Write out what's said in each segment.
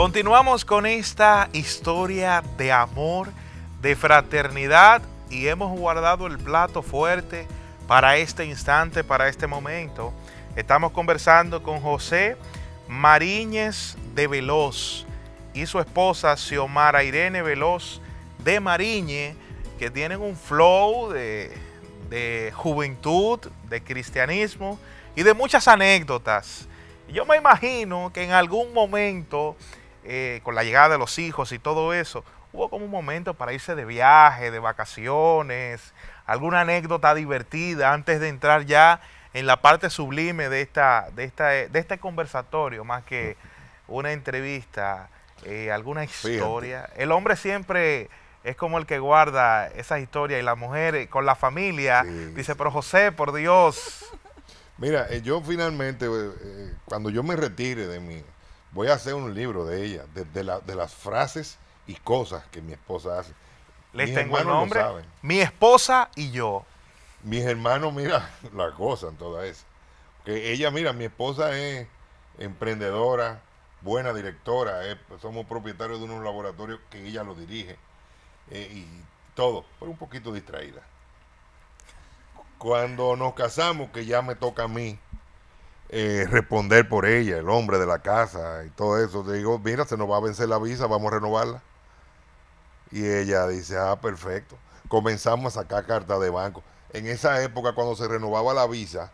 Continuamos con esta historia de amor, de fraternidad y hemos guardado el plato fuerte para este instante, para este momento. Estamos conversando con José Mariñez de Veloz y su esposa Xiomara Irene Veloz de Mariñe, que tienen un flow de, de juventud, de cristianismo y de muchas anécdotas. Yo me imagino que en algún momento eh, con la llegada de los hijos y todo eso, hubo como un momento para irse de viaje, de vacaciones, alguna anécdota divertida antes de entrar ya en la parte sublime de, esta, de, esta, de este conversatorio, más que una entrevista, eh, alguna historia. El hombre siempre es como el que guarda esas historias y la mujer eh, con la familia dice, pero José, por Dios. Mira, yo finalmente, cuando yo me retire de mi, Voy a hacer un libro de ella, de, las frases y cosas que mi esposa hace. Les tengo nombre. mi esposa y yo. Mis hermanos, mira, la en toda esa. Que ella, mira, mi esposa es emprendedora, buena directora, eh, somos propietarios de unos laboratorios que ella lo dirige eh, y todo, pero un poquito distraída. Cuando nos casamos, que ya me toca a mí, eh, responder por ella, el hombre de la casa y todo eso. Te digo, mira, se nos va a vencer la visa, vamos a renovarla. Y ella dice, ah, perfecto. Comenzamos a sacar cartas de banco. En esa época, cuando se renovaba la visa,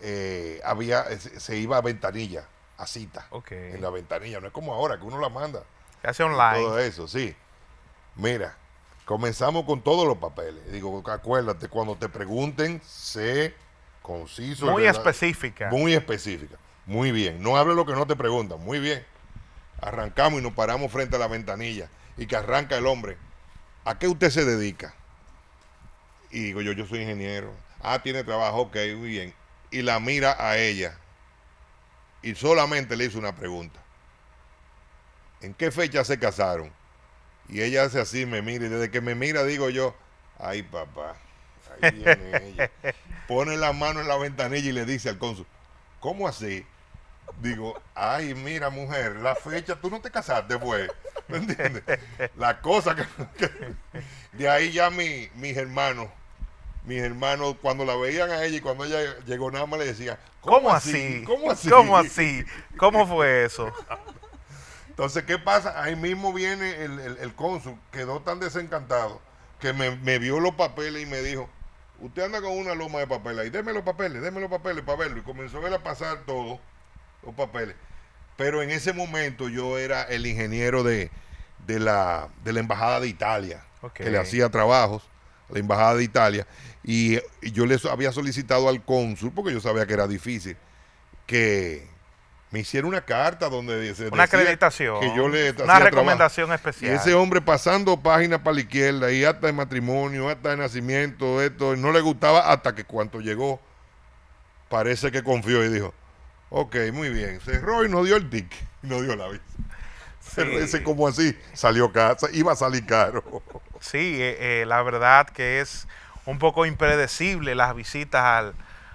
eh, había, se iba a ventanilla, a cita. En la ventanilla, no es como ahora, que uno la manda. hace online. Todo eso, sí. Mira, comenzamos con todos los papeles. Digo, acuérdate, cuando te pregunten, sé Conciso. Muy específica. Muy específica. Muy bien. No hable lo que no te preguntan. Muy bien. Arrancamos y nos paramos frente a la ventanilla y que arranca el hombre. ¿A qué usted se dedica? Y digo yo, yo soy ingeniero. Ah, tiene trabajo, ok, muy bien. Y la mira a ella. Y solamente le hizo una pregunta. ¿En qué fecha se casaron? Y ella hace así, me mira. Y desde que me mira digo yo, ay papá. Pone la mano en la ventanilla y le dice al cónsul, ¿cómo así? Digo, ay, mira, mujer, la fecha, tú no te casaste, pues. ¿Me entiendes? La cosa que, De ahí ya mis hermanos, mis hermanos, cuando la veían a ella y cuando ella llegó, nada más le decía, ¿cómo, así? ¿Cómo así? ¿Cómo así? ¿Cómo fue eso? Entonces, ¿qué pasa? Ahí mismo viene el, cónsul, quedó tan desencantado que me vio los papeles y me dijo, Usted anda con una loma de papel ahí, déme los papeles, déme los papeles para verlo. Y comenzó a ver a pasar todos los papeles. Pero en ese momento yo era el ingeniero de, la, Embajada de Italia, que le hacía trabajos a la Embajada de Italia. y yo le había solicitado al cónsul, porque yo sabía que era difícil, que, me hicieron una carta donde dice una acreditación, que yo le una recomendación especial. ese hombre pasando página para la izquierda y hasta de matrimonio, hasta de nacimiento, esto, no le gustaba hasta que cuando llegó, parece que confió y dijo, ok, muy bien, cerró y no dio el tic, no dio la visa. se Ese como así, salió casa, iba a salir caro. Sí, eh, eh, la verdad que es un poco impredecible las visitas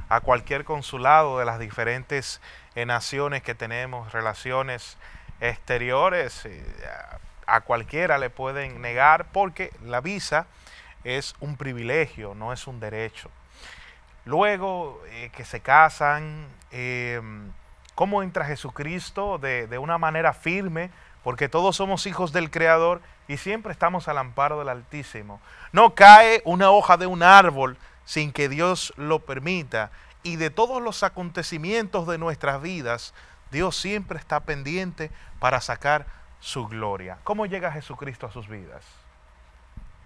a cualquier consulado de las diferentes en naciones que tenemos relaciones exteriores, eh, a cualquiera le pueden negar porque la visa es un privilegio, no es un derecho. Luego eh, que se casan, eh, cómo entra Jesucristo de, de una manera firme, porque todos somos hijos del Creador y siempre estamos al amparo del Altísimo. No cae una hoja de un árbol sin que Dios lo permita y de todos los acontecimientos de nuestras vidas, Dios siempre está pendiente para sacar su gloria. ¿Cómo llega Jesucristo a sus vidas?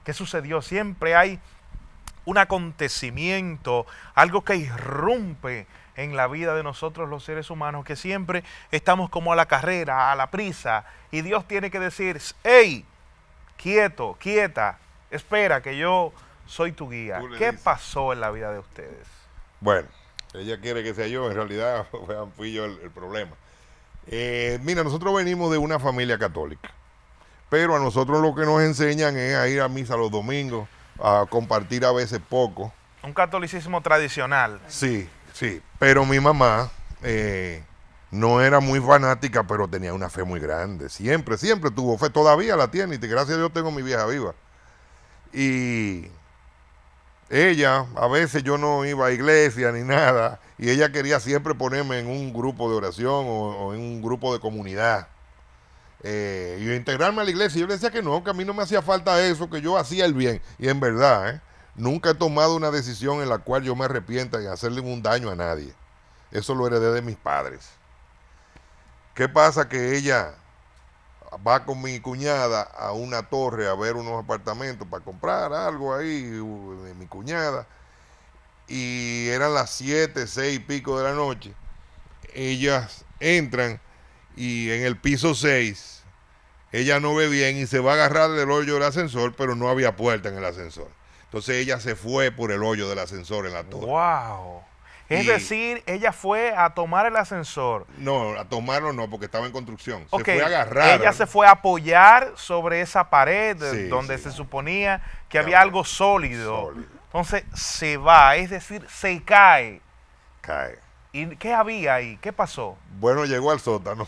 ¿Qué sucedió? Siempre hay un acontecimiento, algo que irrumpe en la vida de nosotros los seres humanos, que siempre estamos como a la carrera, a la prisa, y Dios tiene que decir, hey, quieto, quieta, espera que yo soy tu guía. ¿Qué pasó en la vida de ustedes? Bueno, ella quiere que sea yo, en realidad fui yo el, problema. Eh, mira, nosotros venimos de una familia católica, pero a nosotros lo que nos enseñan es a ir a misa los domingos, a compartir a veces poco. Un catolicismo tradicional. Sí, sí, pero mi mamá eh, no era muy fanática, pero tenía una fe muy grande, siempre, siempre tuvo fe, todavía la tiene y gracias a Dios tengo mi vieja viva. Y ella, a veces yo no iba a iglesia ni nada, y ella quería siempre ponerme en un grupo de oración o, en un grupo de comunidad. Eh, y integrarme a la iglesia. Yo le decía que no, que a mí no me hacía falta eso, que yo hacía el bien. Y en verdad, ¿eh? nunca he tomado una decisión en la cual yo me arrepienta de hacerle un daño a nadie. Eso lo heredé de mis padres. ¿Qué pasa? Que ella va con mi cuñada a una torre a ver unos apartamentos para comprar algo ahí de mi cuñada. Y eran las 7, 6 y pico de la noche. Ellas entran y en el piso 6 ella no ve bien y se va a agarrar del hoyo del ascensor, pero no había puerta en el ascensor. Entonces ella se fue por el hoyo del ascensor en la torre. ¡Wow! Es decir, ella fue a tomar el ascensor. No, a tomarlo no, porque estaba en construcción. Se fue a agarrar. Ella se fue a apoyar sobre esa pared donde se suponía que había algo sólido. Entonces se va, es decir, se cae. Cae. ¿Y qué había ahí? ¿Qué pasó? Bueno, llegó al sótano.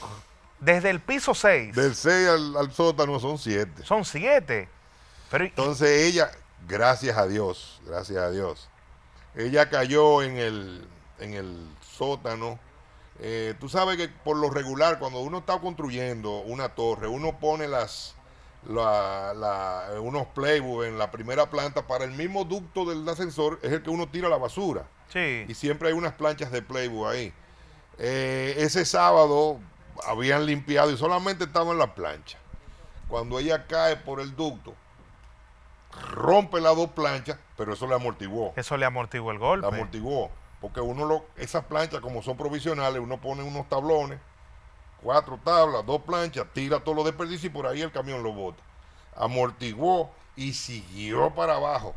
Desde el piso 6. Del 6 al, sótano son 7. Son 7. Entonces ella, gracias a Dios, gracias a Dios, ella cayó en el, sótano. Eh, tú sabes que por lo regular, cuando uno está construyendo una torre, uno pone unos playbooks en la primera planta para el mismo ducto del ascensor, es el que uno tira la basura. Sí. Y siempre hay unas planchas de playbook ahí. Eh, ese sábado habían limpiado y solamente en la plancha. Cuando ella cae por el ducto, rompe las dos planchas, pero eso le amortiguó. Eso le amortiguó el golpe. amortiguó. Porque uno lo, esas planchas, como son provisionales, uno pone unos tablones, cuatro tablas, dos planchas, tira todos los desperdicios y por ahí el camión lo bota. Amortiguó y siguió para abajo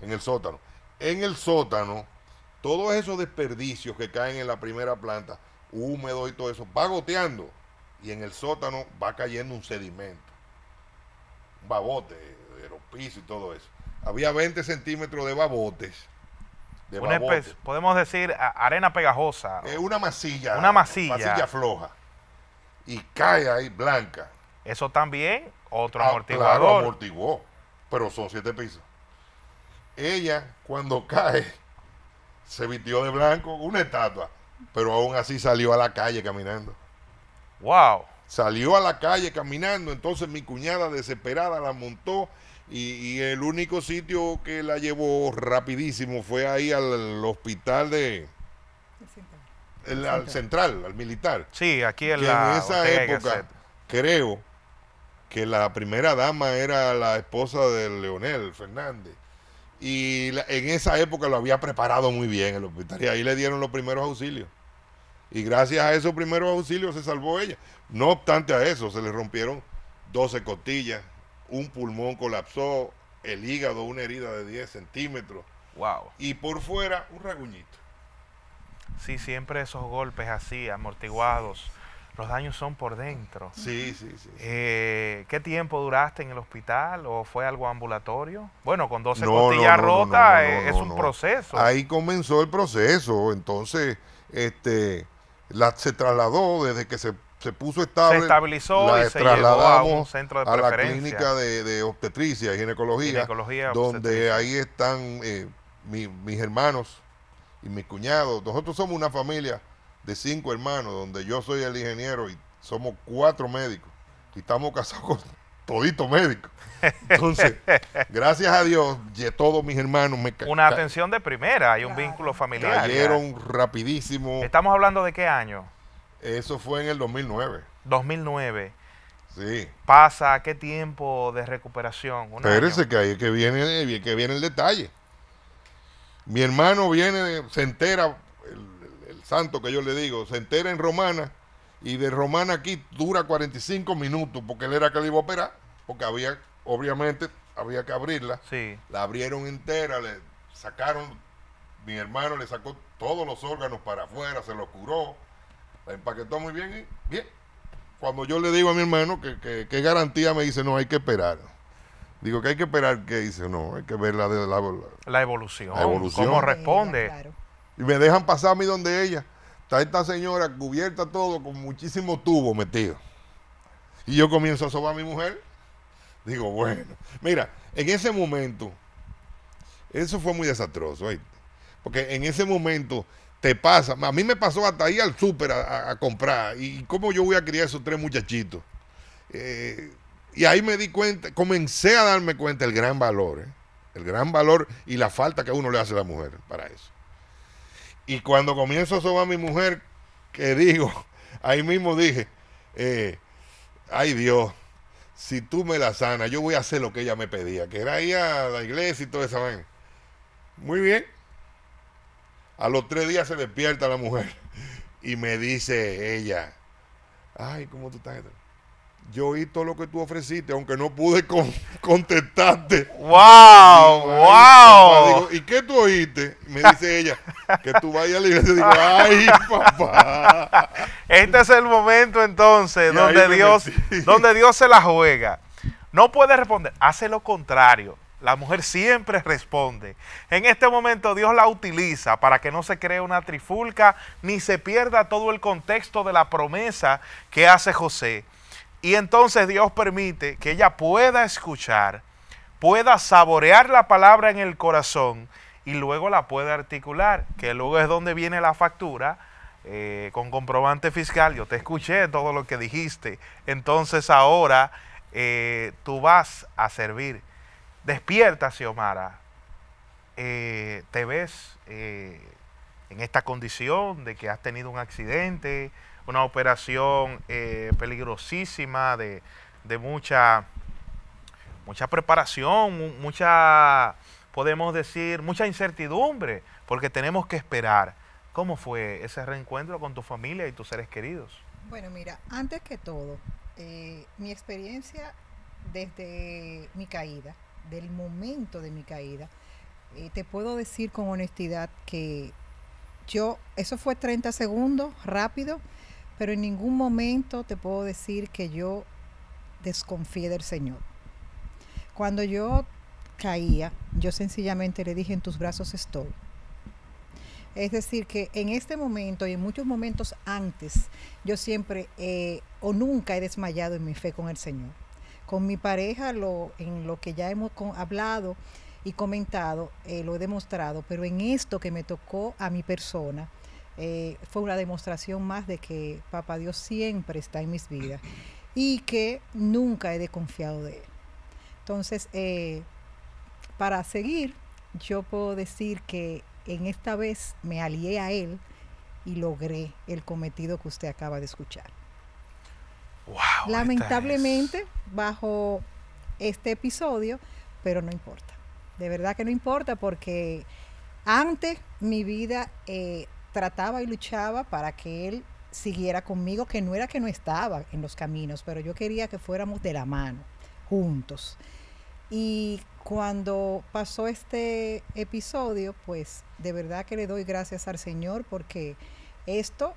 en el sótano. En el sótano, todos esos desperdicios que caen en la primera planta, húmedo y todo eso, va goteando. Y en el sótano va cayendo un sedimento. Un babote, pero piso y todo eso. Había 20 centímetros de babotes. podemos decir arena pegajosa. una masilla. Una masilla. Masilla floja. Y cae ahí blanca. Eso también, otro ah, amortiguador. Claro, amortiguó, pero son siete pisos. Ella, cuando cae, se vistió de blanco, una estatua, pero aún así salió a la calle caminando. ¡Wow! Salió a la calle caminando, entonces mi cuñada desesperada la montó y, el único sitio que la llevó rapidísimo fue ahí al, hospital de... El, al central, al militar. Sí, aquí en En esa época, creo que la primera dama era la esposa de Leonel Fernández. Y en esa época lo había preparado muy bien el hospital. Y ahí le dieron los primeros auxilios. Y gracias a esos primeros auxilios se salvó ella. No obstante a eso, se le rompieron 12 costillas, un pulmón colapsó, el hígado una herida de 10 centímetros. Wow. Y por fuera un raguñito. Sí, siempre esos golpes así, amortiguados. Los daños son por dentro. Sí, sí, sí. Eh, ¿Qué tiempo duraste en el hospital o fue algo ambulatorio? Bueno, con 12 costillas rotas es un proceso. Ahí comenzó el proceso. Entonces, este, se trasladó desde que se se puso estable. Se estabilizó la y se trasladamos a un centro de la clínica de, obstetricia y ginecología, donde ahí están eh, mis hermanos y mis cuñados. Nosotros somos una familia de cinco hermanos, donde yo soy el ingeniero y somos cuatro médicos. Y estamos casados con todito médicos. Entonces, gracias a Dios, y todos mis hermanos me Una atención de primera, hay un vínculo familiar. Cayeron rapidísimo. ¿Estamos hablando de qué año? Eso fue en el 2009. 2009. Sí. ¿Pasa qué tiempo de recuperación? ¿Un que ahí que viene, eh, que viene el detalle. Mi hermano viene, se entera, el, santo que yo le digo, se entera en Romana y de Romana aquí dura 45 minutos porque él era que le iba a operar, porque había, obviamente, había que abrirla. Sí. La abrieron entera, le sacaron, mi hermano le sacó todos los órganos para afuera, se los curó la empaquetó muy bien y bien. Cuando yo le digo a mi hermano que, garantía, me dice, no, hay que esperar. Digo que hay que esperar qué dice, no, hay que ver la, la, la, la evolución, ¿Cómo responde? Y me dejan pasar a mí donde ella. Está esta señora cubierta todo con muchísimo tubo metido. Y yo comienzo a sobar a mi mujer. Digo, bueno, mira, en ese momento, eso fue muy desastroso, porque en ese momento te pasa. A mí me pasó hasta ahí al súper a, comprar. ¿Y cómo yo voy a criar esos tres muchachitos? Eh, y ahí me di cuenta, comencé a darme cuenta el gran valor, ¿eh? el gran valor y la falta que uno le hace a la mujer para eso. Y cuando comienzo a sobar a mi mujer, que digo, ahí mismo dije, eh, ay Dios, si tú me la sanas, yo voy a hacer lo que ella me pedía, que era ir a la iglesia y todo esa Muy bien, a los tres días se despierta la mujer y me dice ella, ay, ¿cómo tú estás? Yo oí todo lo que tú ofreciste, aunque no pude contestarte. ¡Wow! ¡Wow! ¿y qué tú oíste? Me dice ella, que tú vayas a la iglesia. Digo, ¡ay, papá! Este es el momento entonces donde Dios, donde Dios se la juega. No puede responder, hace lo contrario la mujer siempre responde. En este momento Dios la utiliza para que no se cree una trifulca ni se pierda todo el contexto de la promesa que hace José. Y entonces Dios permite que ella pueda escuchar, pueda saborear la palabra en el corazón y luego la pueda articular, que luego es donde viene la factura. Eh, con comprobante fiscal, yo te escuché todo lo que dijiste, entonces ahora eh, tú vas a servir. Despierta, Xiomara. Eh, te ves eh, en esta condición de que has tenido un accidente, una operación eh, peligrosísima de, de, mucha, mucha preparación, mucha, podemos decir, mucha incertidumbre, porque tenemos que esperar. ¿Cómo fue ese reencuentro con tu familia y tus seres queridos? Bueno, mira, antes que todo, mi experiencia desde mi caída del momento de mi caída, y eh, te puedo decir con honestidad que yo, eso fue 30 segundos, rápido, pero en ningún momento te puedo decir que yo desconfíe del Señor. Cuando yo caía, yo sencillamente le dije, en tus brazos estoy. Es decir, que en este momento y en muchos momentos antes, yo siempre eh, o nunca he desmayado en mi fe con el Señor con mi pareja lo, en lo que ya hemos hablado y comentado, eh, lo he demostrado, pero en esto que me tocó a mi persona, eh, fue una demostración más de que Papá Dios siempre está en mis vidas y que nunca he desconfiado de Él. Entonces, eh, para seguir, yo puedo decir que en esta vez me alié a Él y logré el cometido que usted acaba de escuchar. Wow, Lamentablemente, bajo este episodio, pero no importa. De verdad que no importa porque antes mi vida eh, trataba y luchaba para que él siguiera conmigo, que no era que no estaba en los caminos, pero yo quería que fuéramos de la mano, juntos. Y cuando pasó este episodio, pues de verdad que le doy gracias al Señor porque esto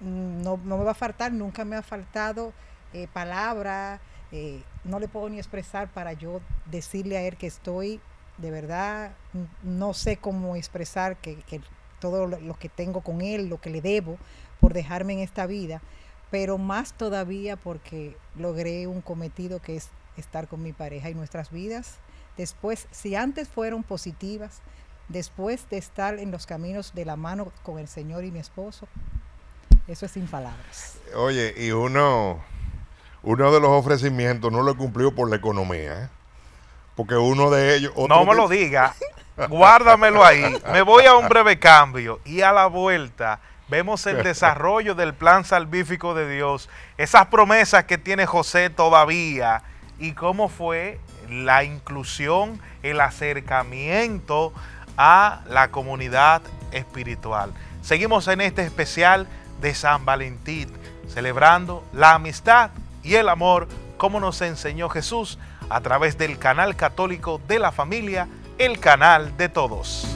mm, no, me va a faltar, nunca me ha faltado eh, palabra, eh, no le puedo ni expresar para yo decirle a él que estoy, de verdad, no sé cómo expresar que, que todo lo que tengo con él, lo que le debo por dejarme en esta vida, pero más todavía porque logré un cometido que es estar con mi pareja y nuestras vidas. Después, si antes fueron positivas, después de estar en los caminos de la mano con el Señor y mi esposo, eso es sin palabras. Oye, y uno uno de los ofrecimientos no lo cumplió por la economía. ¿eh? Porque uno de ellos... no me lo diga, guárdamelo ahí. Me voy a un breve cambio y a la vuelta vemos el desarrollo del plan salvífico de Dios, esas promesas que tiene José todavía y cómo fue la inclusión, el acercamiento a la comunidad espiritual. Seguimos en este especial de San Valentín, celebrando la amistad y el amor, como nos enseñó Jesús a través del canal católico de la familia, el canal de todos.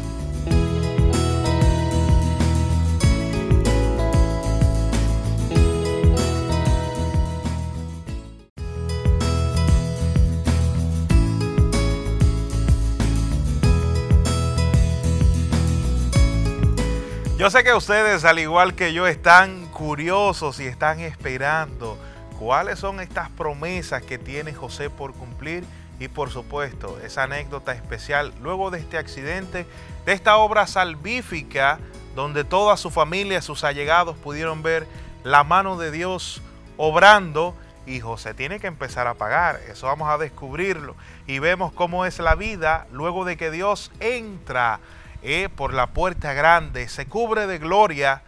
Yo sé que ustedes, al igual que yo, están curiosos y están esperando cuáles son estas promesas que tiene José por cumplir y por supuesto esa anécdota especial luego de este accidente, de esta obra salvífica donde toda su familia, sus allegados pudieron ver la mano de Dios obrando y José tiene que empezar a pagar, eso vamos a descubrirlo y vemos cómo es la vida luego de que Dios entra eh, por la puerta grande, se cubre de gloria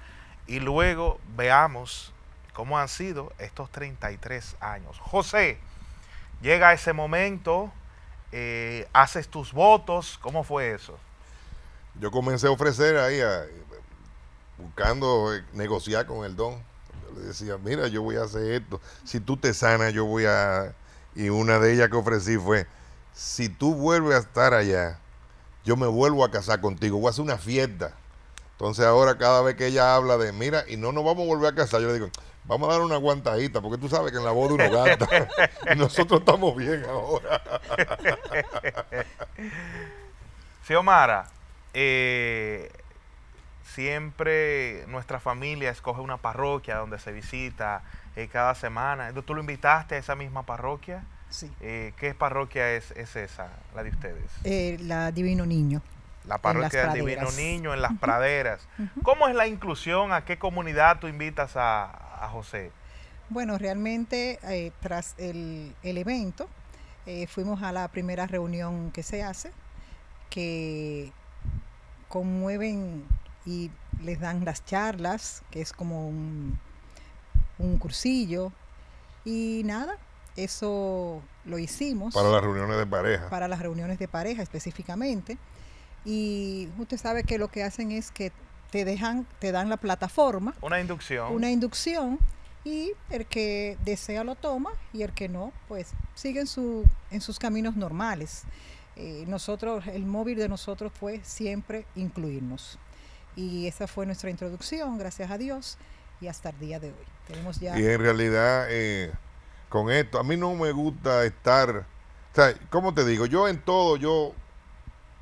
y luego veamos cómo han sido estos 33 años. José, llega ese momento, eh, haces tus votos, ¿cómo fue eso? Yo comencé a ofrecer ahí, buscando eh, negociar con el don. Yo le decía, mira, yo voy a hacer esto, si tú te sanas, yo voy a... Y una de ellas que ofrecí fue, si tú vuelves a estar allá, yo me vuelvo a casar contigo, voy a hacer una fiesta entonces ahora cada vez que ella habla de, mira, y no nos vamos a volver a casar, yo le digo, vamos a dar una guantadita, porque tú sabes que en la boda uno gasta. nosotros estamos bien ahora. Seomara eh, siempre nuestra familia escoge una parroquia donde se visita eh, cada semana. ¿Tú lo invitaste a esa misma parroquia? Sí. Eh, ¿Qué parroquia es, es, esa, la de ustedes? Eh, la Divino Niño. La parroquia del Divino Niño en las praderas. ¿Cómo es la inclusión? ¿A qué comunidad tú invitas a, José? Bueno, realmente eh, tras el, evento eh, fuimos a la primera reunión que se hace, que conmueven y les dan las charlas, que es como un, un cursillo. Y nada, eso lo hicimos. Para las reuniones de pareja. Para las reuniones de pareja específicamente y usted sabe que lo que hacen es que te dejan, te dan la plataforma. Una inducción. Una inducción y el que desea lo toma y el que no, pues sigue en, su, en sus caminos normales. Eh, nosotros, el móvil de nosotros fue siempre incluirnos. Y esa fue nuestra introducción, gracias a Dios, y hasta el día de hoy. Tenemos ya... Y en realidad, eh, con esto, a mí no me gusta estar... O sea, ¿cómo te digo? Yo en todo, yo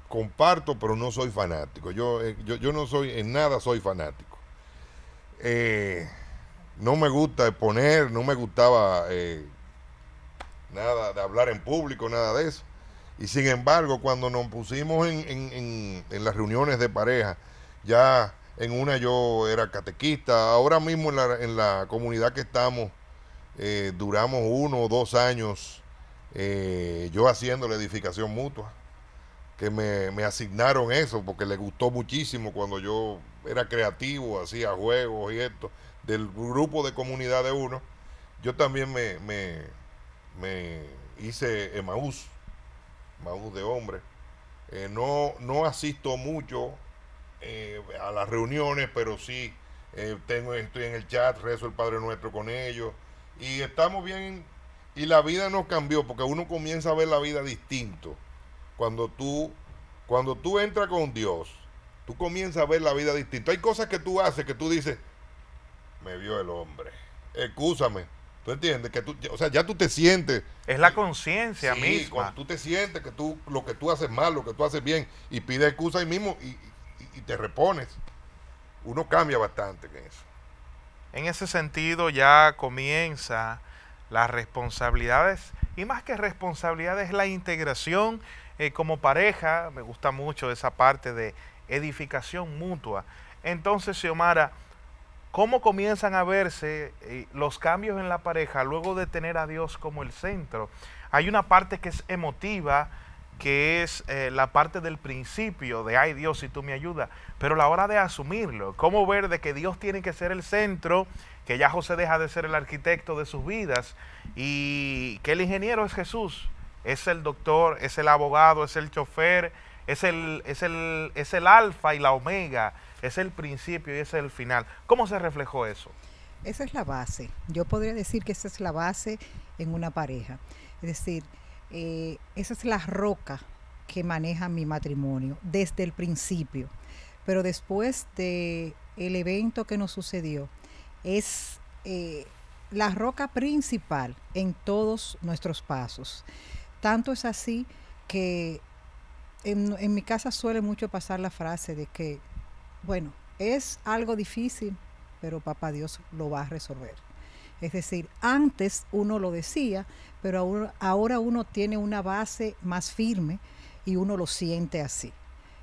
comparto, pero no soy fanático. Eh, yo, yo, no soy, en nada soy fanático. Eh, no me gusta exponer, no me gustaba eh, nada de hablar en público, nada de eso. Y sin embargo, cuando nos pusimos en, en, en, las reuniones de pareja, ya en una yo era catequista, ahora mismo en la, la comunidad que estamos, duramos uno o dos años yo haciendo la edificación mutua que me, me, asignaron eso, porque le gustó muchísimo cuando yo era creativo, hacía juegos y esto, del grupo de comunidad de uno, yo también me, me, me hice Emaús, Emaús de hombre. Eh, no, no asisto mucho eh, a las reuniones, pero sí eh, tengo, estoy en el chat, rezo el Padre Nuestro con ellos, y estamos bien, y la vida nos cambió, porque uno comienza a ver la vida distinto cuando tú, cuando tú entras con Dios, tú comienzas a ver la vida distinta. Hay cosas que tú haces que tú dices, me vio el hombre, excúsame. ¿Tú entiendes? Que tú, o sea, ya tú te sientes. Es la conciencia sí, cuando tú te sientes que tú lo que tú haces mal, lo que tú haces bien, y pides excusa ahí mismo y, y te repones. Uno cambia bastante en eso. En ese sentido ya comienza las responsabilidades y más que responsabilidades la integración eh, como pareja, me gusta mucho esa parte de edificación mutua. Entonces, Xiomara, ¿cómo comienzan a verse eh, los cambios en la pareja luego de tener a Dios como el centro? Hay una parte que es emotiva, que es eh, la parte del principio de, ay Dios, si tú me ayudas, pero la hora de asumirlo, cómo ver de que Dios tiene que ser el centro, que ya José deja de ser el arquitecto de sus vidas y que el ingeniero es Jesús es el doctor, es el abogado, es el chofer, es el, el, es el alfa y la omega, es el principio y es el final. ¿Cómo se reflejó eso? Esa es la base. Yo podría decir que esa es la base en una pareja. Es decir, eh, esa es la roca que maneja mi matrimonio desde el principio. Pero después de el evento que nos sucedió, es eh, la roca principal en todos nuestros pasos. Tanto es así que en, mi casa suele mucho pasar la frase de que, bueno, es algo difícil, pero papá Dios lo va a resolver. Es decir, antes uno lo decía, pero ahora uno tiene una base más firme y uno lo siente así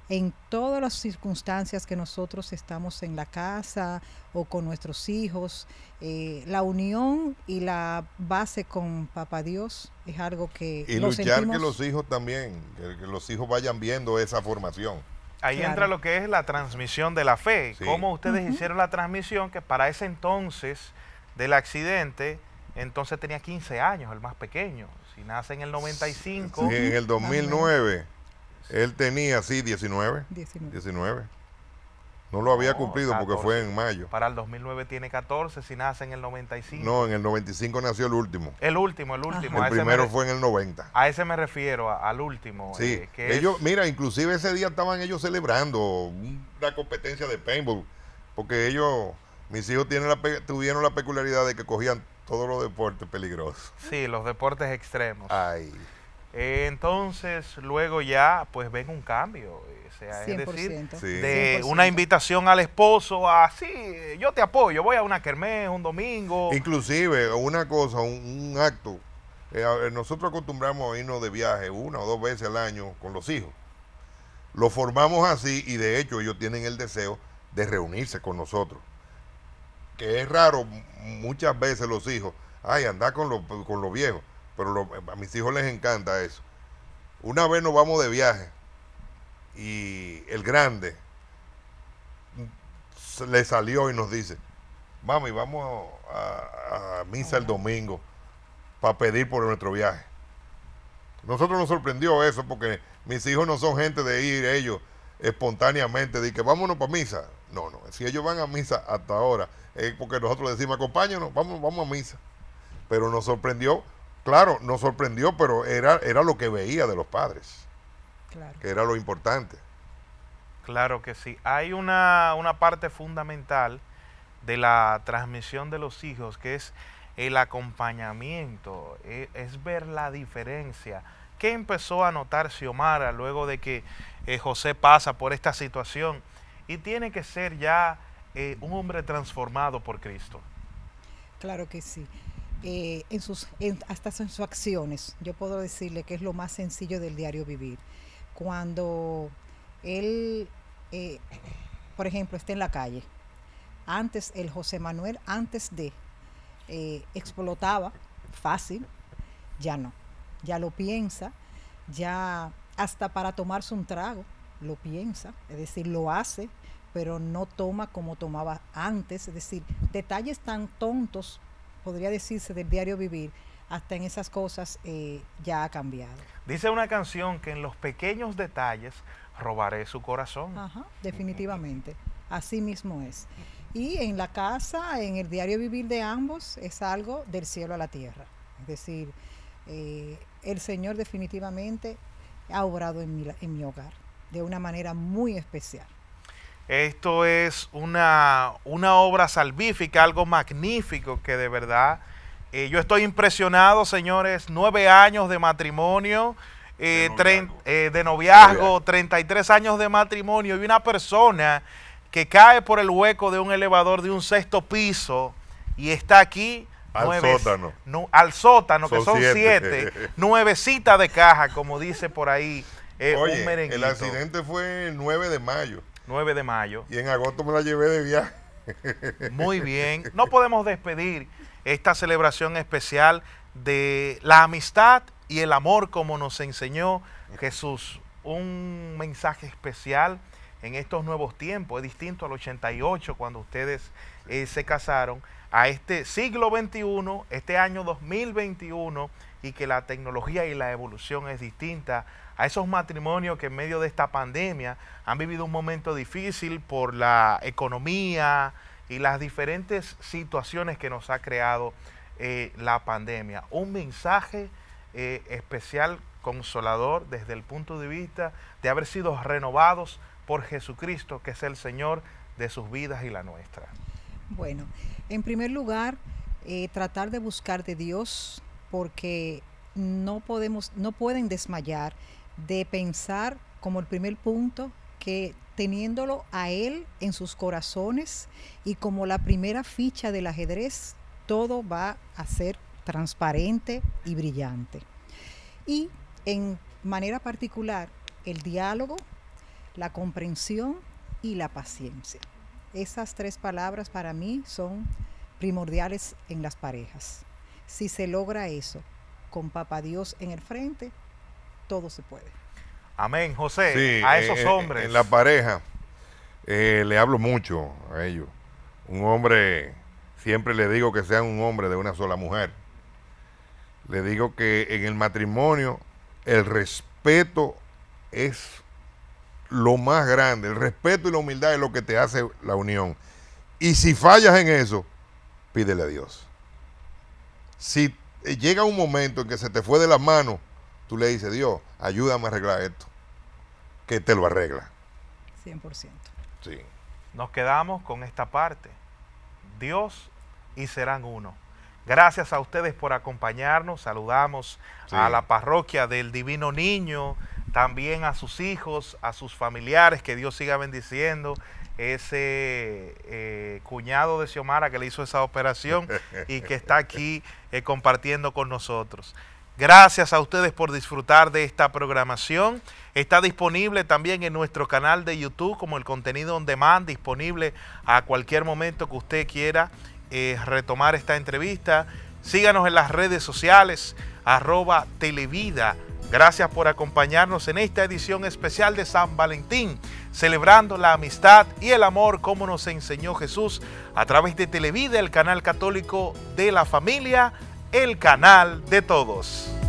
en todas las circunstancias que nosotros estamos en la casa o con nuestros hijos. Eh, la unión y la base con Papá Dios es algo que... Y luchar que los hijos también, que los hijos vayan viendo esa formación. Ahí entra lo que es la transmisión de la fe. como ¿Cómo ustedes hicieron la transmisión? Que para ese entonces del accidente, entonces tenía 15 años, el más pequeño. Si nace en el 95. Sí, en el 2009. Él tenía, sí, 19. 19. No lo había cumplido porque fue en mayo. Para el 2009 tiene 14, si nace en el 95. No, en el 95 nació el último. El último, el último. El primero fue en el 90. A ese me refiero, al último. Eh, sí, ellos, mira, inclusive ese día estaban ellos celebrando una competencia de paintball, porque ellos, mis hijos tienen la, tuvieron la peculiaridad de que cogían todos los deportes peligrosos. Sí, los deportes extremos. Ay entonces, luego ya, pues ven un cambio. Eh, o sea, es decir, de una invitación al esposo a, sí, yo te apoyo, voy a una kermés un domingo. Inclusive, una cosa, un, acto. Eh, nosotros acostumbramos a irnos de viaje una o dos veces al año con los hijos. Lo formamos así y de hecho ellos tienen el deseo de reunirse con nosotros. Que es raro, muchas veces los hijos, ay, andar con los viejos pero a mis hijos les encanta eso. Una vez nos vamos de viaje y el grande le salió y nos dice, mami, vamos a, misa el domingo para pedir por nuestro viaje. Nosotros nos sorprendió eso porque mis hijos no son gente de ir ellos espontáneamente, de que vámonos para misa. No, no, si ellos van a misa hasta ahora, es porque nosotros decimos, acompáñanos, vamos, vamos a misa. Pero nos sorprendió Claro, nos sorprendió, pero era, era lo que veía de los padres. Claro. Que era lo importante. Claro que sí. Hay una, parte fundamental de la transmisión de los hijos, que es el acompañamiento, e, es, ver la diferencia. ¿Qué empezó a notar Xiomara luego de que eh, José pasa por esta situación y tiene que ser ya eh, un hombre transformado por Cristo? Claro que sí. Eh, en sus, hasta en sus acciones. Yo puedo decirle que es lo más sencillo del diario vivir. Cuando él, eh, por ejemplo, está en la calle, antes el José Manuel, antes de, eh, explotaba fácil, ya no, ya lo piensa, ya hasta para tomarse un trago lo piensa, es decir, lo hace, pero no toma como tomaba antes, es decir, detalles tan tontos podría decirse, del diario vivir, hasta en esas cosas eh, ya ha cambiado. Dice una canción que en los pequeños detalles robaré su corazón. Ajá, definitivamente, así mismo es. Y en la casa, en el diario vivir de ambos, es algo del cielo a la tierra. Es decir, eh, el Señor definitivamente ha obrado en en mi hogar de una manera muy especial. Esto es una, obra salvífica, algo magnífico que de verdad eh, yo estoy impresionado, señores. Nueve años de matrimonio, eh, de, noviazgo. 33 eh, años de matrimonio y una persona que cae por el hueco de un elevador de un sexto piso y está aquí. Al sótano. al sótano, que son siete. nuevecita de caja, como dice por ahí un El accidente fue el 9 de mayo. 9 de mayo. Y en agosto me la llevé de viaje. Muy bien. No podemos despedir esta celebración especial de la amistad y el amor como nos enseñó Jesús. Un mensaje especial en estos nuevos tiempos. Es distinto al 88 cuando ustedes eh, se casaron. A este siglo XXI, este año 2021 y que la tecnología y la evolución es distinta a esos matrimonios que en medio de esta pandemia han vivido un momento difícil por la economía y las diferentes situaciones que nos ha creado eh, la pandemia. Un mensaje eh, especial, consolador, desde el punto de vista de haber sido renovados por Jesucristo, que es el Señor de sus vidas y la nuestra. Bueno, en primer lugar, eh, tratar de buscar de Dios, porque no podemos, no pueden desmayar de pensar como el primer punto que teniéndolo a Él en sus corazones y como la primera ficha del ajedrez, todo va a ser transparente y brillante. Y en manera particular, el diálogo, la comprensión y la paciencia. Esas tres palabras para mí son primordiales en las parejas. Si se logra eso, con Papa Dios en el frente, todo se puede. Amén, José, a esos eh, eh, hombres. En la pareja, eh, le hablo mucho a ellos. Un hombre, siempre le digo que sea un hombre de una sola mujer. Le digo que en el matrimonio el respeto es lo más grande. El respeto y la humildad es lo que te hace la unión. Y si fallas en eso, pídele a Dios. Si llega un momento en que se te fue de las manos tú le dices, Dios, ayúdame a arreglar esto, que te lo arregla. 100%. Sí. Nos quedamos con esta parte. Dios y serán uno. Gracias a ustedes por acompañarnos. Saludamos a la parroquia del Divino Niño, también a sus hijos, a sus familiares, que Dios siga bendiciendo. Ese eh, cuñado de Xiomara que le hizo esa operación y que está aquí eh, compartiendo con nosotros. Gracias a ustedes por disfrutar de esta programación. Está disponible también en nuestro canal de YouTube como el contenido on demand, disponible a cualquier momento que usted quiera eh, retomar esta entrevista. Síganos en las redes sociales, arroba televida. Gracias por acompañarnos en esta edición especial de San Valentín, celebrando la amistad y el amor como nos enseñó Jesús a través de Televida, el canal católico de la familia el canal de todos.